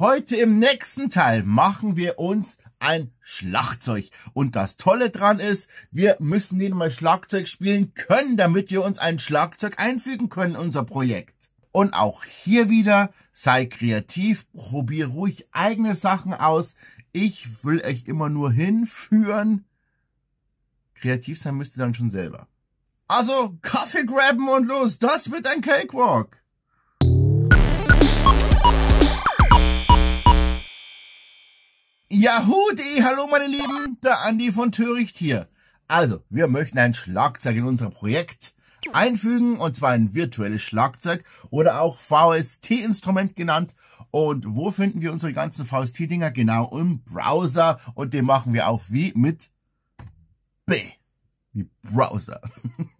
Heute im nächsten Teil machen wir uns ein Schlagzeug. Und das Tolle dran ist, wir müssen nicht mal Schlagzeug spielen können, damit wir uns ein Schlagzeug einfügen können in unser Projekt. Und auch hier wieder, sei kreativ, probier ruhig eigene Sachen aus. Ich will euch immer nur hinführen. Kreativ sein müsst ihr dann schon selber. Also, Kaffee graben und los, das wird ein Cakewalk. Yahoo.de, hallo meine Lieben, der Andi von Töricht hier. Also, wir möchten ein Schlagzeug in unser Projekt einfügen, und zwar ein virtuelles Schlagzeug oder auch VST-Instrument genannt. Und wo finden wir unsere ganzen VST-Dinger? Genau im Browser und den machen wir auch wie mit B, wie Browser.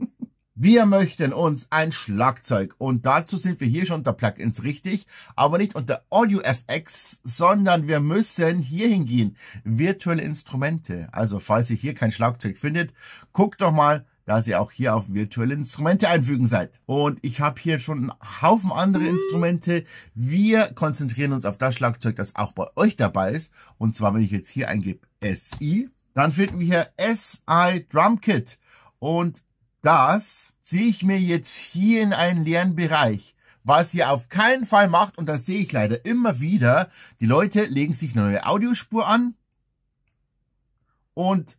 Wir möchten uns ein Schlagzeug und dazu sind wir hier schon unter Plugins richtig, aber nicht unter Audio FX, sondern wir müssen hier hingehen. Virtuelle Instrumente. Also falls ihr hier kein Schlagzeug findet, guckt doch mal, dass ihr auch hier auf virtuelle Instrumente einfügen seid. Und ich habe hier schon einen Haufen andere Instrumente. Wir konzentrieren uns auf das Schlagzeug, das auch bei euch dabei ist. Und zwar, wenn ich jetzt hier eingebe SI, dann finden wir hier SI Drum Kit. Und das ziehe ich mir jetzt hier in einen leeren Bereich. Was ihr auf keinen Fall macht, und das sehe ich leider immer wieder, die Leute legen sich eine neue Audiospur an und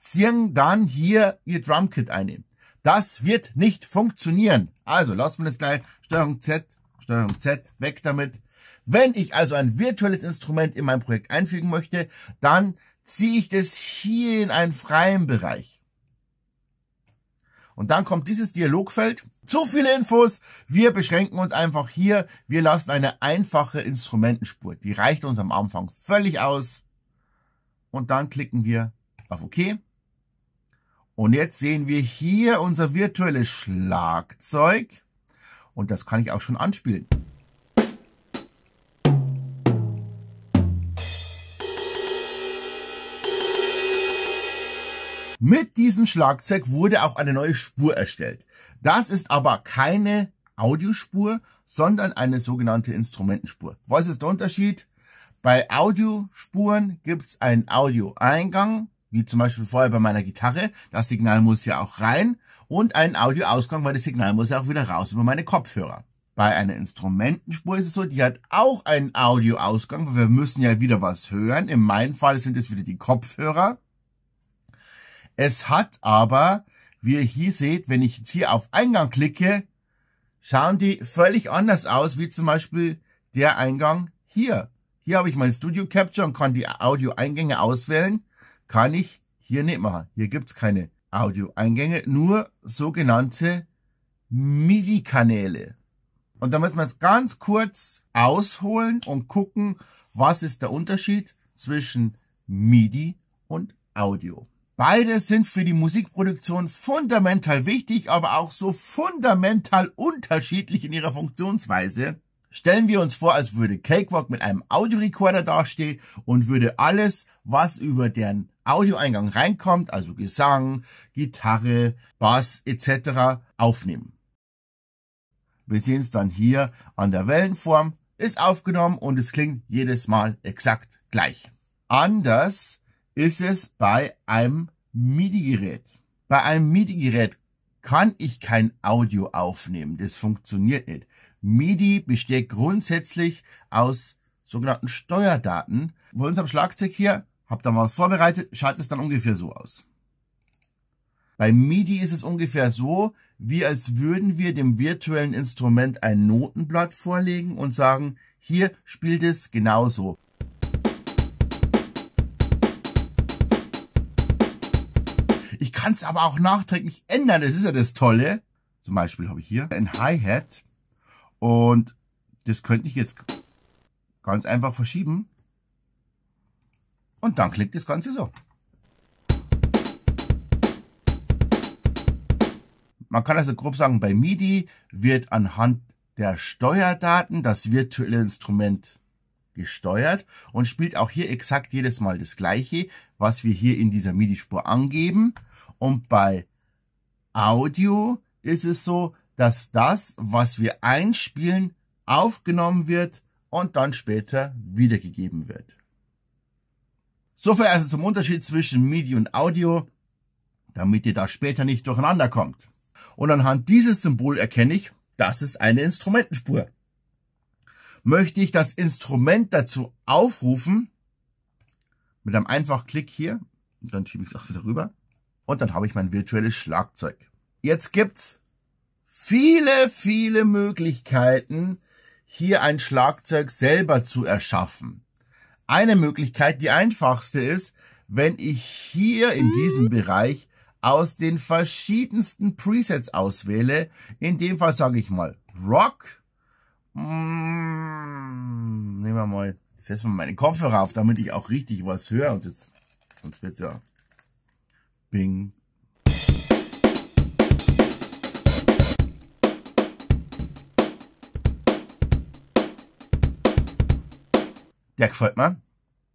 ziehen dann hier ihr Drumkit ein. Das wird nicht funktionieren. Also lassen wir das gleich. Steuerung Z, Steuerung Z, weg damit. Wenn ich also ein virtuelles Instrument in mein Projekt einfügen möchte, dann ziehe ich das hier in einen freien Bereich. Und dann kommt dieses Dialogfeld. Zu viele Infos. Wir beschränken uns einfach hier. Wir lassen eine einfache Instrumentenspur. Die reicht uns am Anfang völlig aus. Und dann klicken wir auf OK. Und jetzt sehen wir hier unser virtuelles Schlagzeug. Und das kann ich auch schon anspielen. Mit diesem Schlagzeug wurde auch eine neue Spur erstellt. Das ist aber keine Audiospur, sondern eine sogenannte Instrumentenspur. Was ist der Unterschied? Bei Audiospuren gibt es einen Audioeingang, wie zum Beispiel vorher bei meiner Gitarre. Das Signal muss ja auch rein und einen Audioausgang, weil das Signal muss ja auch wieder raus über meine Kopfhörer. Bei einer Instrumentenspur ist es so, die hat auch einen Audioausgang, weil wir müssen ja wieder was hören. In meinem Fall sind es wieder die Kopfhörer. Es hat aber, wie ihr hier seht, wenn ich jetzt hier auf Eingang klicke, schauen die völlig anders aus, wie zum Beispiel der Eingang hier. Hier habe ich mein Studio Capture und kann die Audio-Eingänge auswählen. Kann ich hier nicht machen. Hier gibt es keine Audio-Eingänge, nur sogenannte MIDI-Kanäle. Und da müssen wir es ganz kurz ausholen und gucken, was ist der Unterschied zwischen MIDI und Audio. Beide sind für die Musikproduktion fundamental wichtig, aber auch so fundamental unterschiedlich in ihrer Funktionsweise. Stellen wir uns vor, als würde Cakewalk mit einem Audiorekorder dastehen und würde alles, was über deren Audioeingang reinkommt, also Gesang, Gitarre, Bass etc., aufnehmen. Wir sehen es dann hier an der Wellenform, ist aufgenommen und es klingt jedes Mal exakt gleich. Anders ist es bei einem MIDI-Gerät. Bei einem MIDI-Gerät kann ich kein Audio aufnehmen. Das funktioniert nicht. MIDI besteht grundsätzlich aus sogenannten Steuerdaten. Bei uns am Schlagzeug hier, habt ihr mal was vorbereitet, schaut es dann ungefähr so aus. Bei MIDI ist es ungefähr so, wie als würden wir dem virtuellen Instrument ein Notenblatt vorlegen und sagen, hier spielt es genauso. kann es aber auch nachträglich ändern. Das ist ja das Tolle. Zum Beispiel habe ich hier ein Hi-Hat. Und das könnte ich jetzt ganz einfach verschieben. Und dann klingt das Ganze so. Man kann also grob sagen, bei MIDI wird anhand der Steuerdaten das virtuelle Instrument gesteuert und spielt auch hier exakt jedes Mal das gleiche, was wir hier in dieser MIDI-Spur angeben. Und bei Audio ist es so, dass das, was wir einspielen, aufgenommen wird und dann später wiedergegeben wird. So viel also zum Unterschied zwischen MIDI und Audio, damit ihr da später nicht durcheinander kommt. Und anhand dieses Symbol erkenne ich, das ist eine Instrumentenspur. Möchte ich das Instrument dazu aufrufen, mit einem Einfachklick hier, und dann schiebe ich es auch wieder rüber, und dann habe ich mein virtuelles Schlagzeug. Jetzt gibt's viele, viele Möglichkeiten, hier ein Schlagzeug selber zu erschaffen. Eine Möglichkeit, die einfachste ist, wenn ich hier in diesem Bereich aus den verschiedensten Presets auswähle. In dem Fall sage ich mal Rock. Hm, nehmen wir mal, setzen wir mal meine Kopfhörer auf, damit ich auch richtig was höre. Und das, sonst wird's ja Bing. gefällt mir.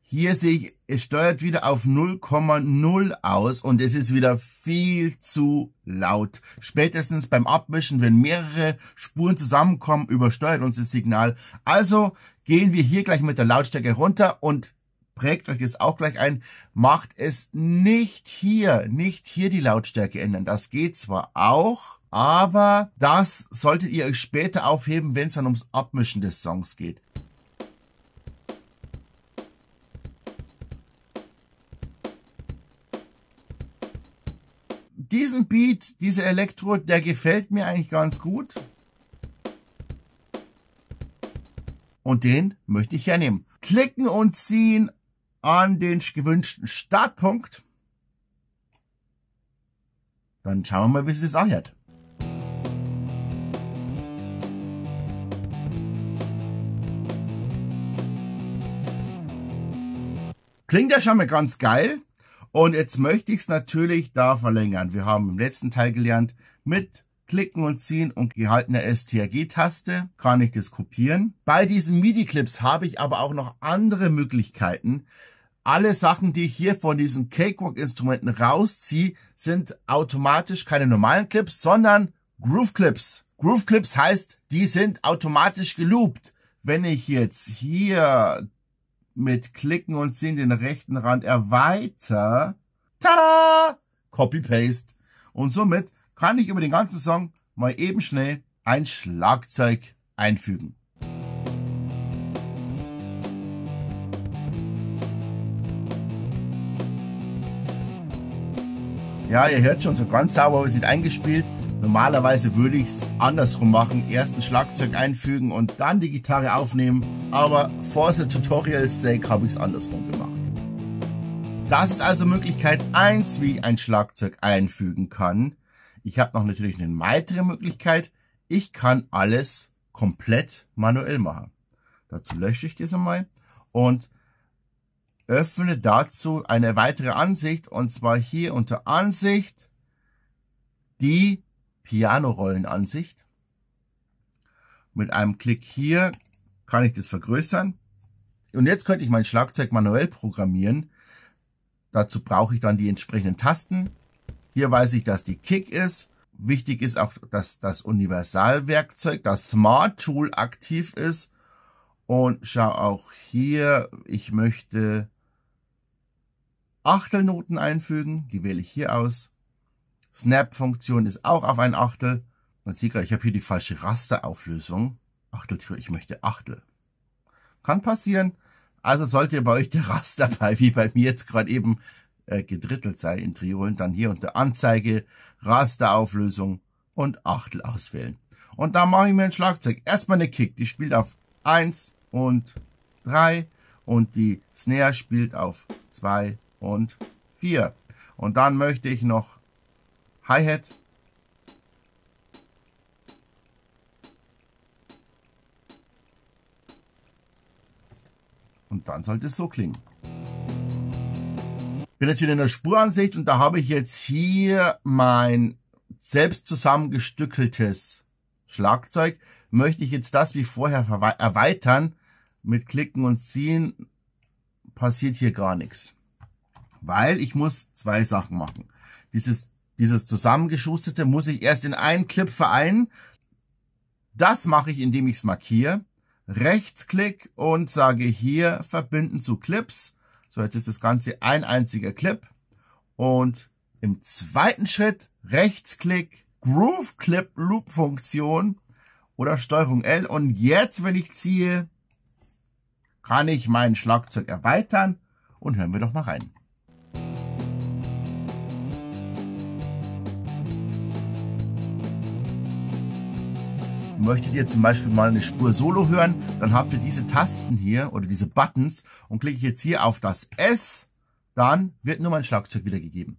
Hier sehe ich, es steuert wieder auf 0,0 aus und es ist wieder viel zu laut. Spätestens beim Abmischen, wenn mehrere Spuren zusammenkommen, übersteuert uns das Signal. Also gehen wir hier gleich mit der Lautstärke runter und prägt euch jetzt auch gleich ein, macht es nicht hier, nicht hier die Lautstärke ändern. Das geht zwar auch, aber das solltet ihr euch später aufheben, wenn es dann ums Abmischen des Songs geht. Diesen Beat, dieser Elektro, der gefällt mir eigentlich ganz gut. Und den möchte ich hernehmen. Klicken und ziehen an den gewünschten Startpunkt. Dann schauen wir mal, wie es sich auch Klingt ja schon mal ganz geil. Und jetzt möchte ich es natürlich da verlängern. Wir haben im letzten Teil gelernt, mit Klicken und Ziehen und gehaltener STRG-Taste kann ich das kopieren. Bei diesen MIDI-Clips habe ich aber auch noch andere Möglichkeiten, alle Sachen, die ich hier von diesen Cakewalk-Instrumenten rausziehe, sind automatisch keine normalen Clips, sondern Groove Clips. Groove Clips heißt, die sind automatisch geloopt. Wenn ich jetzt hier mit Klicken und Ziehen den rechten Rand erweitere, tada, Copy-Paste. Und somit kann ich über den ganzen Song mal eben schnell ein Schlagzeug einfügen. Ja, ihr hört schon, so ganz sauber ist nicht eingespielt. Normalerweise würde ich es andersrum machen, erst ein Schlagzeug einfügen und dann die Gitarre aufnehmen, aber for the tutorial's sake habe ich es andersrum gemacht. Das ist also Möglichkeit eins, wie ich ein Schlagzeug einfügen kann. Ich habe noch natürlich eine weitere Möglichkeit. Ich kann alles komplett manuell machen. Dazu lösche ich das einmal. Und öffne dazu eine weitere Ansicht und zwar hier unter Ansicht die Pianorollenansicht. Mit einem Klick hier kann ich das vergrößern. Und jetzt könnte ich mein Schlagzeug manuell programmieren. Dazu brauche ich dann die entsprechenden Tasten. Hier weiß ich, dass die Kick ist. Wichtig ist auch, dass das Universalwerkzeug, das Smart Tool aktiv ist. Und schau auch hier, ich möchte Achtelnoten einfügen, die wähle ich hier aus. Snap-Funktion ist auch auf ein Achtel. Man sieht gerade, ich habe hier die falsche Rasterauflösung. Achtel, ich möchte Achtel. Kann passieren. Also sollte bei euch der Raster bei, wie bei mir jetzt gerade eben, äh, gedrittelt sein in Triolen, dann hier unter Anzeige, Rasterauflösung und Achtel auswählen. Und da mache ich mir ein Schlagzeug. Erstmal eine Kick, die spielt auf 1 und 3 und die Snare spielt auf 2 und 4. Und dann möchte ich noch Hi-Hat. Und dann sollte es so klingen. Bin jetzt wieder in der Spuransicht und da habe ich jetzt hier mein selbst zusammengestückeltes Schlagzeug. Möchte ich jetzt das wie vorher erweitern mit Klicken und Ziehen, passiert hier gar nichts weil ich muss zwei Sachen machen. Dieses, dieses Zusammengeschusterte muss ich erst in einen Clip vereinen. Das mache ich, indem ich es markiere. Rechtsklick und sage hier verbinden zu Clips. So, jetzt ist das Ganze ein einziger Clip. Und im zweiten Schritt Rechtsklick, Groove Clip Loop Funktion oder Steuerung L. Und jetzt, wenn ich ziehe, kann ich mein Schlagzeug erweitern und hören wir doch mal rein. Möchtet ihr zum Beispiel mal eine Spur solo hören, dann habt ihr diese Tasten hier oder diese Buttons und klicke ich jetzt hier auf das S, dann wird nur mein Schlagzeug wiedergegeben.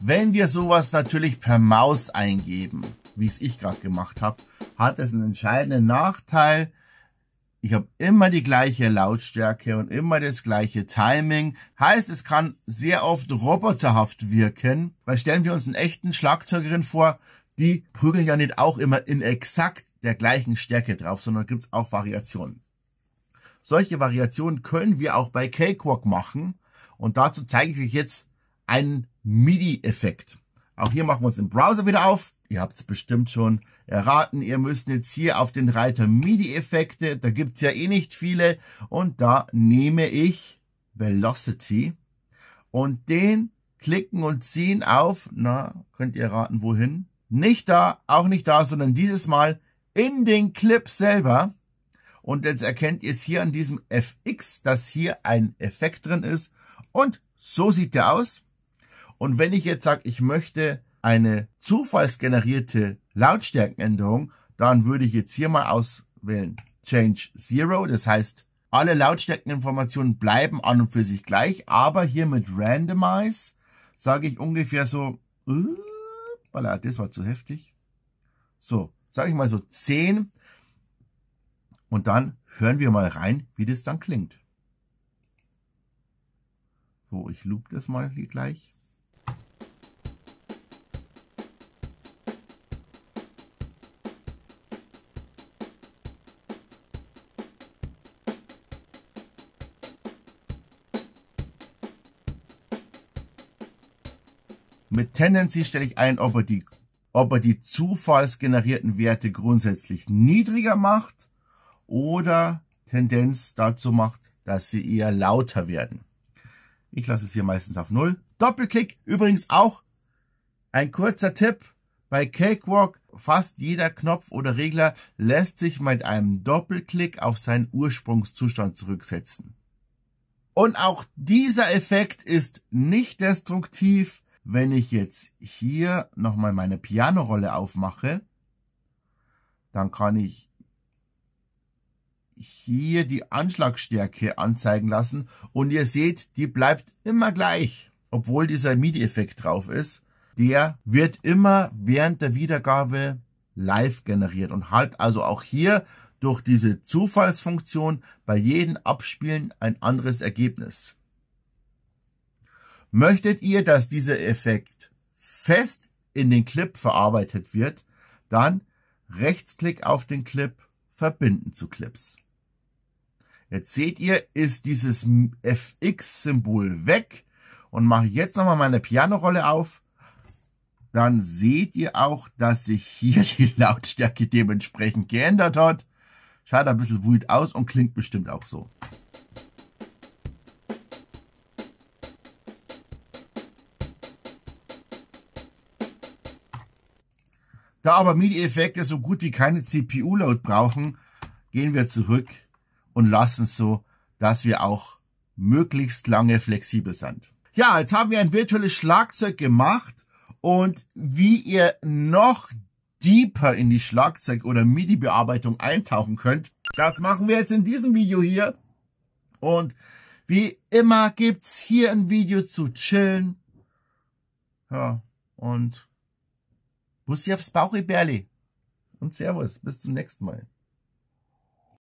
Wenn wir sowas natürlich per Maus eingeben, wie es ich gerade gemacht habe, hat es einen entscheidenden Nachteil, ich habe immer die gleiche Lautstärke und immer das gleiche Timing. Heißt, es kann sehr oft roboterhaft wirken, weil stellen wir uns einen echten Schlagzeugerin vor, die prügeln ja nicht auch immer in exakt der gleichen Stärke drauf, sondern gibt es auch Variationen. Solche Variationen können wir auch bei Cakewalk machen und dazu zeige ich euch jetzt einen MIDI-Effekt. Auch hier machen wir uns den Browser wieder auf ihr habt es bestimmt schon erraten, ihr müsst jetzt hier auf den Reiter MIDI-Effekte, da gibt's ja eh nicht viele, und da nehme ich Velocity und den klicken und ziehen auf, na, könnt ihr raten, wohin? Nicht da, auch nicht da, sondern dieses Mal in den Clip selber. Und jetzt erkennt ihr es hier an diesem FX, dass hier ein Effekt drin ist. Und so sieht der aus. Und wenn ich jetzt sage, ich möchte eine zufallsgenerierte Lautstärkenänderung, dann würde ich jetzt hier mal auswählen Change Zero, das heißt, alle Lautstärkeninformationen bleiben an und für sich gleich, aber hier mit Randomize sage ich ungefähr so, uh, voilà, das war zu heftig. So, sage ich mal so 10 und dann hören wir mal rein, wie das dann klingt. So, ich loop das mal hier gleich. Mit Tendency stelle ich ein, ob er die, ob er die zufallsgenerierten Werte grundsätzlich niedriger macht oder Tendenz dazu macht, dass sie eher lauter werden. Ich lasse es hier meistens auf null. Doppelklick übrigens auch ein kurzer Tipp. Bei Cakewalk fast jeder Knopf oder Regler lässt sich mit einem Doppelklick auf seinen Ursprungszustand zurücksetzen. Und auch dieser Effekt ist nicht destruktiv, wenn ich jetzt hier nochmal meine Pianorolle aufmache, dann kann ich hier die Anschlagstärke anzeigen lassen und ihr seht, die bleibt immer gleich, obwohl dieser MIDI-Effekt drauf ist. Der wird immer während der Wiedergabe live generiert und halt also auch hier durch diese Zufallsfunktion bei jedem Abspielen ein anderes Ergebnis. Möchtet ihr, dass dieser Effekt fest in den Clip verarbeitet wird, dann Rechtsklick auf den Clip, verbinden zu Clips. Jetzt seht ihr, ist dieses FX-Symbol weg und mache jetzt nochmal meine Piano-Rolle auf. Dann seht ihr auch, dass sich hier die Lautstärke dementsprechend geändert hat. Schaut ein bisschen wütend aus und klingt bestimmt auch so. Da aber MIDI-Effekte so gut wie keine CPU-Load brauchen, gehen wir zurück und lassen es so, dass wir auch möglichst lange flexibel sind. Ja, jetzt haben wir ein virtuelles Schlagzeug gemacht und wie ihr noch deeper in die Schlagzeug- oder MIDI-Bearbeitung eintauchen könnt, das machen wir jetzt in diesem Video hier. Und wie immer gibt's hier ein Video zu chillen. Ja, und Bussi aufs Berli. Und Servus. Bis zum nächsten Mal.